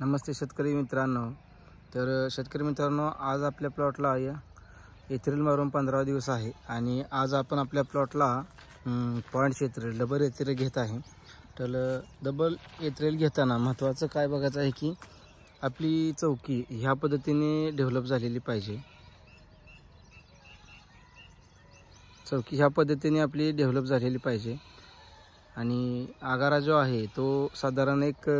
नमस्ते शेतकरी मित्रांनो तर शेतकरी मित्रांनो आज आपल्या प्लॉटला एथ्रिल मारून पंधरा दिवस आहे आणि आज आपण आपल्या प्लॉटला पॉईंट क्षेत्र डबल एथ्रेल घेत आहे तर डबल एथ्रिल घेताना महत्त्वाचं काय बघायचं आहे की आपली चौकी ह्या पद्धतीने डेव्हलप झालेली पाहिजे चौकी ह्या पद्धतीने आपली डेव्हलप झालेली पाहिजे आणि आगारा जो आहे तो साधारण एक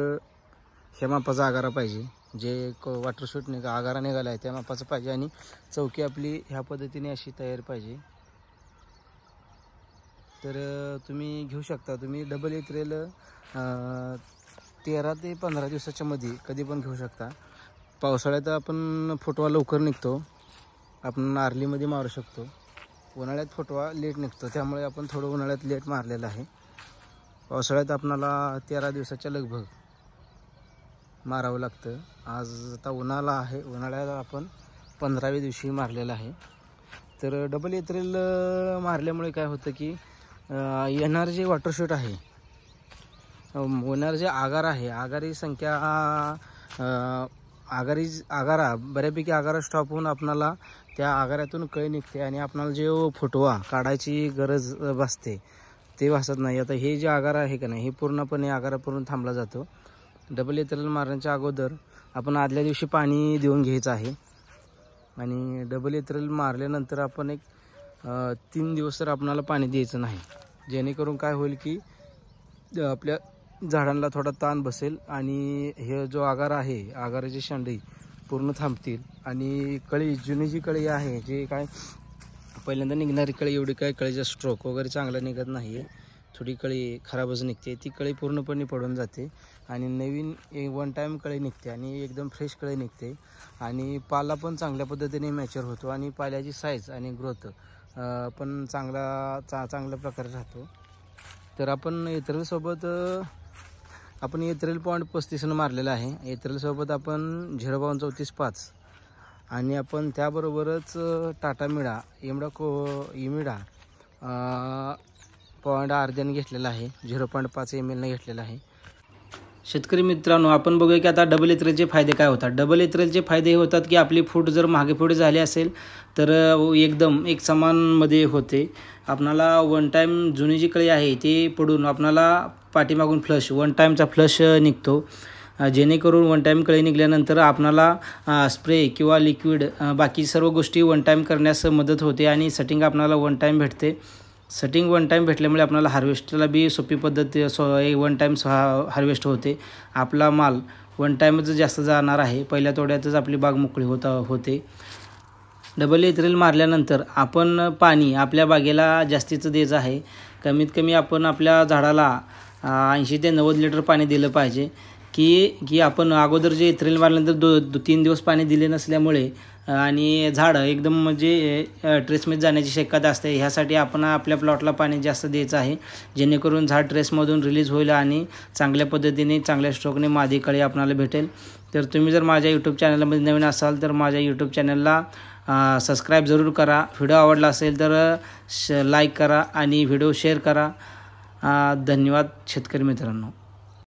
ह्या मापाचा आगारा पाहिजे जे क वॉटरशूट निघा आगारा निघाला आहे त्या मापाचं पाहिजे आणि चौकी आपली ह्या पद्धतीने अशी तयार पाहिजे तर तुम्ही घेऊ शकता तुम्ही डबल एप्रिल तेरा ते पंधरा दिवसाच्या मध्ये कधी पण घेऊ शकता पावसाळ्यात आपण फोटवा लवकर निघतो आपण आर्लीमध्ये मारू शकतो उन्हाळ्यात फोटवा लेट निघतो त्यामुळे आपण थोडं उन्हाळ्यात लेट मारलेलं आहे पावसाळ्यात आपणाला तेरा दिवसाच्या लगभग मारावं लागतं आज आता उन्हाळा आहे उन्हाळ्याला आपण पंधराव्या दिवशी मारलेलं आहे तर डबल एथ्रिल मारल्यामुळे काय होतं की येणार जे वॉटरशूट आहे होणार जे आगार आहे आगारी संख्या आगारी आगारा बऱ्यापैकी आगारा स्टॉप होऊन आपणाला त्या आगारातून कळी निघते आणि आपणाला जे फुटवा काढायची गरज भासते ते भासत नाही आता हे जे आगार आहे का नाही हे पूर्णपणे आगारापूर्ण थांबला जातो डबल इतरल मारण्याच्या अगोदर आपण आदल्या दिवशी पाणी देऊन घ्यायचं आहे आणि डबल इतरल मारल्यानंतर आपण एक तीन दिवस तर आपणाला पाणी द्यायचं नाही जेणेकरून काय होईल की आपल्या झाडांना थोडा ताण बसेल आणि हे जो आगार आहे आगाराची शांडी पूर्ण थांबतील आणि कळी जुनी जी कळी आहे जे काय पहिल्यांदा निघणारी कळी एवढी काय कळीचा स्ट्रोक वगैरे चांगला निघत नाही आहे थोडी कळी खराबच निघते ती कळी पूर्णपणे पडून जाते आणि नवीन एक वन टाईम कळी निघते आणि एकदम फ्रेश कळी निघते आणि पाला पण चांगल्या पद्धतीने मॅच्युअर होतो आणि पाल्याची साईज आणि ग्रोथ पण चांगला चा चांगल्या प्रकारे राहतो तर आपण इतरेलसोबत आपण येत्रेल पॉईंट पस्तीसनं मारलेला आहे येत्रेलसोबत आपण झिरो चौतीस पाच आणि आपण त्याबरोबरच टाटा मिळा इमडा को इमिडा पॉईंट अर्ध्याने घेतलेला आहे झिरो पॉईंट पाच एम एलने घेतलेला आहे शेतकरी मित्रांनो आपण बघूया की आता डबल इतरेलचे फायदे काय होतात डबल इतरेलचे फायदे हे होतात की आपली फूट जर मागे पुढे झाली असेल तर एकदम एक समानमध्ये होते आपणाला वन टाईम जुनी जी कळी आहे ती पडून आपणाला पाठीमागून फ्लश वन टाईमचा फ्लश निघतो जेणेकरून वन टाईम कळी निघल्यानंतर आपणाला स्प्रे किंवा लिक्विड बाकी सर्व गोष्टी वन टाईम करण्यास मदत होते आणि सेटिंग आपणाला वन टाईम भेटते सटिंग वन टाईम भेटल्यामुळे आपल्याला हार्वेस्टरला बी सोपी पद्धत सो वन टाईम हा हार्वेस्ट होते आपला माल वन टाईमच जास्त जाणार आहे पहिल्या तोड्यातच आपली बाग मोकळी होता होते डबल एथरील मारल्यानंतर आपण पाणी आपल्या बागेला जास्तीचं द्यायचं आहे कमीत कमी आपण आपल्या झाडाला ऐंशी ते नव्वद लिटर पाणी दिलं पाहिजे की की आपण अगोदर जे थ्रिल मारल्यानंतर दो, दो तीन दिवस पाणी दिले नसल्यामुळे आणि झाडं एकदम म्हणजे ट्रेसमध्ये जाण्याची शक्यता असते ह्यासाठी आपण आपल्या प्लॉटला पाणी जास्त द्यायचं आहे जेणेकरून झाड ट्रेसमधून रिलीज होईल आणि चांगल्या पद्धतीने चांगल्या स्ट्रोकने मादी आपणाला भेटेल तर तुम्ही जर माझ्या यूट्यूब चॅनलमध्ये नवीन असाल तर माझ्या यूट्यूब चॅनलला सबस्क्राईब जरूर करा व्हिडिओ आवडला असेल तर श लाईक करा आणि व्हिडिओ शेअर करा धन्यवाद शेतकरी मित्रांनो